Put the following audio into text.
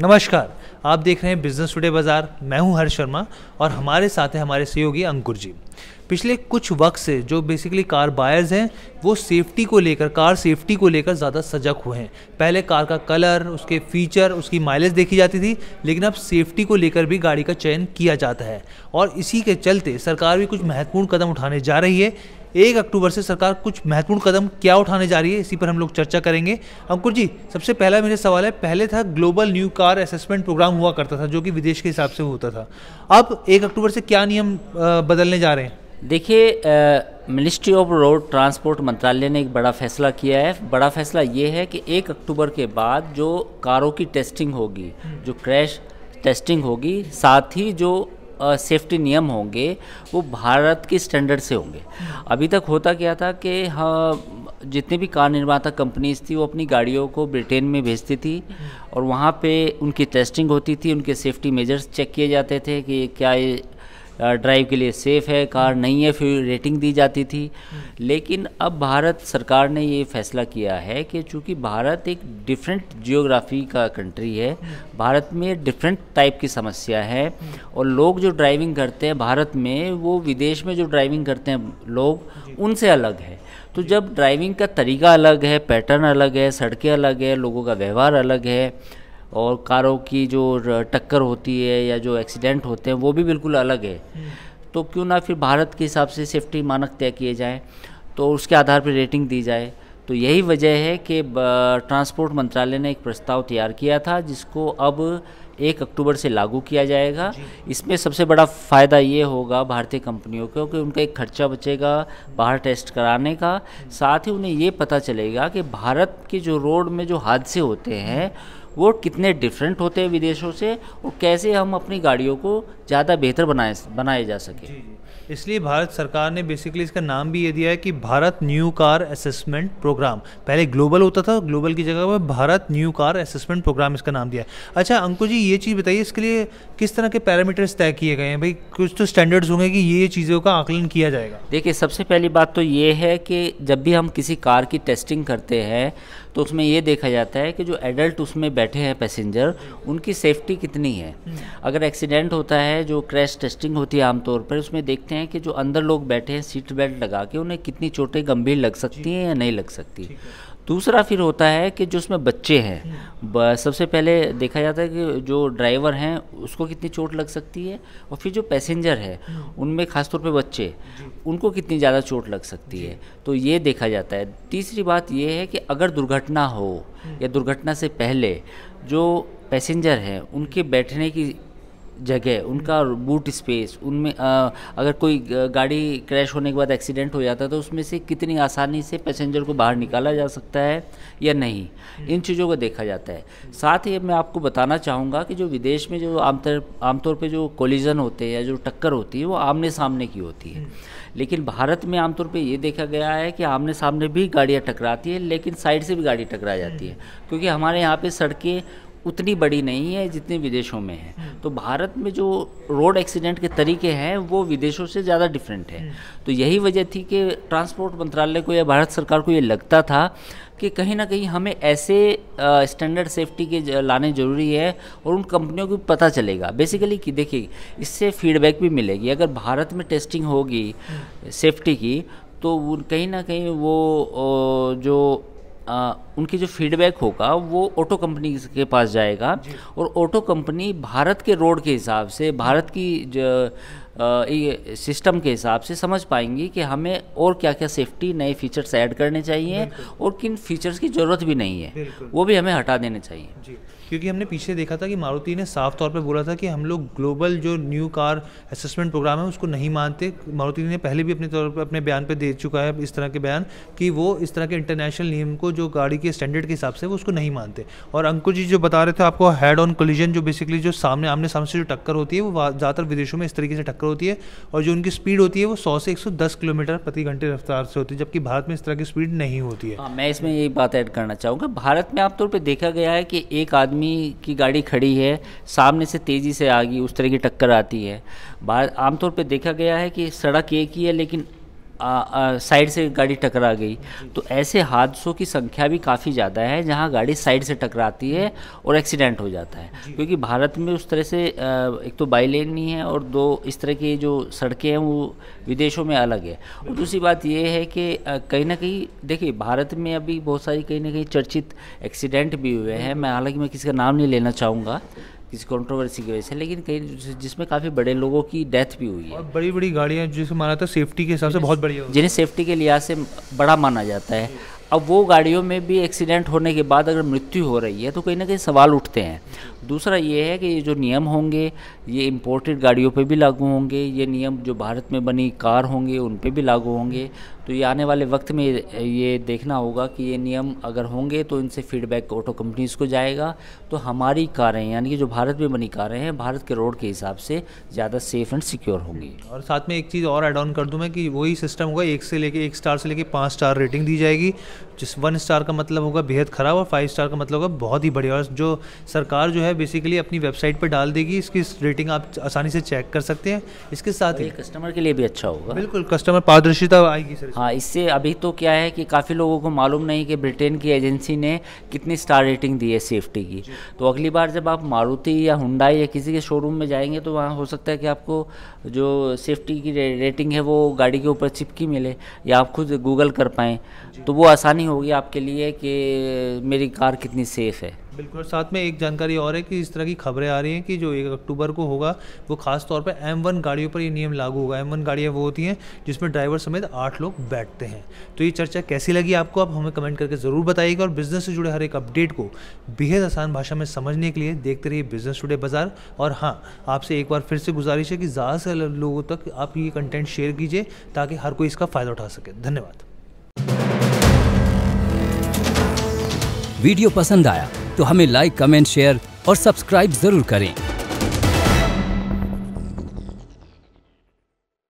नमस्कार आप देख रहे हैं बिजनेस टुडे बाजार मैं हूं हर्ष शर्मा और हमारे साथ हैं हमारे सहयोगी अंकुर जी पिछले कुछ वक्त से जो बेसिकली कार बायर्स हैं वो सेफ्टी को लेकर कार सेफ्टी को लेकर ज़्यादा सजग हुए हैं पहले कार का कलर उसके फीचर उसकी माइलेज देखी जाती थी लेकिन अब सेफ्टी को लेकर भी गाड़ी का चयन किया जाता है और इसी के चलते सरकार भी कुछ महत्वपूर्ण कदम उठाने जा रही है एक अक्टूबर से सरकार कुछ महत्वपूर्ण कदम क्या उठाने जा रही है इसी पर हम लोग चर्चा करेंगे अंकुर जी सबसे पहला मेरा सवाल है पहले था global new car assessment programme हुआ करता था जो कि विदेश के हिसाब से होता था अब एक अक्टूबर से क्या नियम बदलने जा रहे हैं देखिए मिनिस्ट्री ऑफ रोड ट्रांसपोर्ट मंत्रालय ने एक बड़ा फैसला किया है बड़ा फैसला ये है कि एक अक्टूबर के बाद जो कारों की टेस्टिंग होगी जो क्रैश टेस्टिंग होगी साथ ही जो सेफ्टी नियम होंगे वो भारत के स्टैंडर्ड से होंगे अभी तक होता क्या था कि हाँ जितने भी कार निर्माता कंपनीज थी वो अपनी गाड़ियों को ब्रिटेन में भेजती थी और वहाँ पे उनकी टेस्टिंग होती थी उनके सेफ्टी मेजर्स चेक किए जाते थे कि क्या ये ड्राइव के लिए सेफ़ है कार नहीं है फिर रेटिंग दी जाती थी लेकिन अब भारत सरकार ने ये फैसला किया है कि चूँकि भारत एक डिफरेंट जियोग्राफी का कंट्री है भारत में डिफरेंट टाइप की समस्या है और लोग जो ड्राइविंग करते हैं भारत में वो विदेश में जो ड्राइविंग करते हैं लोग उनसे अलग है तो जब ड्राइविंग का तरीका अलग है पैटर्न अलग है सड़कें अलग है लोगों का व्यवहार अलग है और कारों की जो टक्कर होती है या जो एक्सीडेंट होते हैं वो भी बिल्कुल अलग है हम्म। तो क्यों ना फिर भारत के हिसाब से सेफ्टी मानक तय किए जाएँ तो उसके आधार पर रेटिंग दी जाए तो यही वजह है कि ट्रांसपोर्ट मंत्रालय ने एक प्रस्ताव तैयार किया था जिसको अब एक अक्टूबर से लागू किया जाएगा इसमें सबसे बड़ा फ़ायदा ये होगा भारतीय कंपनियों को कि उनका एक खर्चा बचेगा बाहर टेस्ट कराने का हम्म। साथ ही उन्हें ये पता चलेगा कि भारत के जो रोड में जो हादसे होते हैं वो कितने डिफरेंट होते हैं विदेशों से और कैसे हम अपनी गाड़ियों को ज़्यादा बेहतर बनाए बनाए जा सके इसलिए भारत सरकार ने बेसिकली इसका नाम भी ये दिया है कि Bharat new car assessment programme पहले ग्लोबल होता था ग्लोबल की जगह पर Bharat new car assessment programme इसका नाम दिया है अच्छा अंकु जी ये चीज़ बताइए इसके लिए किस तरह के पैरामीटर्स तय किए गए हैं भाई कुछ तो स्टैंडर्ड्स होंगे कि ये चीज़ों का आकलन किया जाएगा देखिए सबसे पहली बात तो ये है कि जब भी हम किसी कार की टेस्टिंग करते हैं तो उसमें ये देखा जाता है कि जो एडल्ट उसमें बैठे हैं पैसेंजर उनकी सेफ्टी कितनी है हम्म। अगर एक्सीडेंट होता है जो क्रैश टेस्टिंग होती है आमतौर पर उसमें देख देखते हैं कि जो अंदर लोग बैठे हैं सीट बेल्ट लगा के उन्हें कितनी चोटें गंभीर लग सकती हैं या नहीं लग सकती दूसरा फिर होता है कि जो उसमें बच्चे हैं हम्म। सबसे पहले देखा जाता है कि जो ड्राइवर हैं उसको कितनी चोट लग सकती है और फिर जो पैसेंजर है हम्म। उनमें खासतौर पे बच्चे उनको कितनी ज़्यादा चोट लग सकती है तो ये देखा जाता है तीसरी बात ये है कि अगर दुर्घटना हो हम्म। या दुर्घटना से पहले जो पैसेंजर हैं उनके बैठने की जगह उनका बूट स्पेस उनमें अगर कोई गाड़ी क्रैश होने के बाद एक्सीडेंट हो जाता है तो उसमें से कितनी आसानी से पैसेंजर को बाहर निकाला जा सकता है या नहीं इन चीज़ों को देखा जाता है साथ ही मैं आपको बताना चाहूँगा कि जो विदेश में जो आमतौर आमतौर पर जो कोलिजन होते हैं या जो टक्कर होती है वो आमने सामने की होती है लेकिन भारत में आमतौर पर ये देखा गया है कि आमने सामने भी गाड़ियाँ टकराती है लेकिन साइड से भी गाड़ी टकरा जाती है क्योंकि हमारे यहाँ पर सड़कें उतनी बड़ी नहीं है जितनी विदेशों में है हम्म। तो भारत में जो रोड एक्सीडेंट के तरीके हैं वो विदेशों से ज़्यादा डिफरेंट है हम्म। तो यही वजह थी कि ट्रांसपोर्ट मंत्रालय को या भारत सरकार को ये लगता था कि कहीं ना कहीं हमें ऐसे स्टैंडर्ड सेफ्टी के लाने ज़रूरी है और उन कंपनियों को पता चलेगा बेसिकली कि देखिए इससे फीडबैक भी मिलेगी अगर भारत में टेस्टिंग होगी सेफ्टी हम्म। की तो कहीं ना कहीं वो जो आ, उनके जो फीडबैक होगा वो ऑटो कंपनी के पास जाएगा और ऑटो कंपनी भारत के रोड के हिसाब से भारत की जो सिस्टम के हिसाब से समझ पाएंगे कि हमें और क्या क्या सेफ्टी नए फीचर्स ऐड करने चाहिए और किन फीचर्स की ज़रूरत भी नहीं है वो भी हमें हटा देने चाहिए जी क्योंकि हमने पीछे देखा था कि मारुति ने साफ तौर पर बोला था कि हम लोग ग्लोबल जो न्यू कार असेसमेंट प्रोग्राम है उसको नहीं मानते मारुति ने पहले भी अपने तौर पर अपने बयान पर दे चुका है इस तरह के बयान कि वो इस तरह के इंटरनेशनल नियम को जो गाड़ी के स्टैंडर्ड के हिसाब से वो उसको नहीं मानते और अंकुर जी जो बता रहे थे आपको हेड ऑन कोलिजन जो बेसिकली जो सामने आमने सामने से जो टक्कर होती है वो ज़्यादातर विदेशों में इस तरीके से टक्कर होती है और जो उनकी स्पीड होती है वो सौ से एक सौ दस किलोमीटर प्रति घंटे रफ्तार से होती है जबकि भारत में इस तरह की स्पीड नहीं होती है आ, हाँ, मैं इसमें ये बात ऐड करना चाहूँगा भारत में आमतौर पर देखा गया है कि एक आदमी की गाड़ी खड़ी है सामने से तेज़ी से आ गई उस तरह की टक्कर आती है आमतौर पर देखा गया है कि सड़क एक ही है लेकिन साइड से गाड़ी टकरा गई तो ऐसे हादसों की संख्या भी काफ़ी ज़्यादा है जहाँ गाड़ी साइड से टकराती है और एक्सीडेंट हो जाता है क्योंकि भारत में उस तरह से एक तो बाई लेन नहीं है और दो इस तरह की जो सड़कें हैं वो विदेशों में अलग है और दूसरी बात ये है कि कहीं ना कहीं देखिए भारत में अभी बहुत सारी कहीं ना कहीं चर्चित एक्सीडेंट भी हुए हैं मैं हालांकि मैं किसी का नाम नहीं लेना चाहूँगा किसी कंट्रोवर्सी की वजह से लेकिन कई जिसमें काफ़ी बड़े लोगों की डेथ भी हुई है और बड़ी बड़ी गाड़ियाँ जिसे माना था सेफ्टी के हिसाब से बहुत बड़ी जिन्हें सेफ्टी के लिहाज से बड़ा माना जाता है अब वो गाड़ियों में भी एक्सीडेंट होने के बाद अगर मृत्यु हो रही है तो कहीं ना कहीं सवाल उठते हैं दूसरा ये है कि ये जो नियम होंगे ये इम्पोर्टेड गाड़ियों पे भी लागू होंगे ये नियम जो भारत में बनी कार होंगे उन पे भी लागू होंगे तो ये आने वाले वक्त में ये देखना होगा कि ये नियम अगर होंगे तो इनसे फीडबैक ऑटो कंपनीज़ को जाएगा तो हमारी कारें यानी कि जो भारत में बनी कारें हैं भारत के रोड के हिसाब से ज़्यादा सेफ़ एंड सिक्योर होंगी और साथ में एक चीज़ और एड ऑन कर दूँ मैं कि वही सिस्टम होगा एक से लेके एक स्टार से लेके पाँच स्टार रेटिंग दी जाएगी जिस वन स्टार का मतलब होगा बेहद ख़राब और फाइव स्टार का मतलब होगा बहुत ही बढ़िया और जो सरकार जो है बेसिकली अपनी वेबसाइट पर डाल देगी इसकी रेटिंग आप आसानी से चेक कर सकते हैं इसके साथ ही कस्टमर के लिए भी अच्छा होगा बिल्कुल कस्टमर पारदर्शिता आएगी सर हाँ इससे अभी तो क्या है कि काफ़ी लोगों को मालूम नहीं कि ब्रिटेन की एजेंसी ने कितनी स्टार रेटिंग दी है सेफ्टी की तो अगली बार जब आप मारुति या हुंडाई या किसी के शोरूम में जाएंगे तो वहाँ हो सकता है कि आपको जो सेफ्टी की रेटिंग है वो गाड़ी के ऊपर चिपकी मिले या आप खुद गूगल कर पाएँ तो वो आसानी होगी आपके लिए कि मेरी कार कितनी सेफ़ है बिल्कुल साथ में एक जानकारी और है कि इस तरह की खबरें आ रही हैं कि जो एक अक्टूबर को होगा वो खास तौर पर एम वन गाड़ियों पर ये नियम लागू होगा एम वन गाड़ियाँ वो होती हैं जिसमें ड्राइवर समेत आठ लोग बैठते हैं तो ये चर्चा कैसी लगी आपको आप हमें कमेंट करके ज़रूर बताइएगा और बिज़नेस से जुड़े हर एक अपडेट को बेहद आसान भाषा में समझने के लिए देखते रहिए बिज़नेस टुडे बाज़ार और हाँ आपसे एक बार फिर से गुजारिश है कि ज़्यादा से लोगों तक आप ये कंटेंट शेयर कीजिए ताकि हर कोई इसका फ़ायदा उठा सके धन्यवाद वीडियो पसंद आया तो हमें लाइक कमेंट शेयर और सब्सक्राइब जरूर करें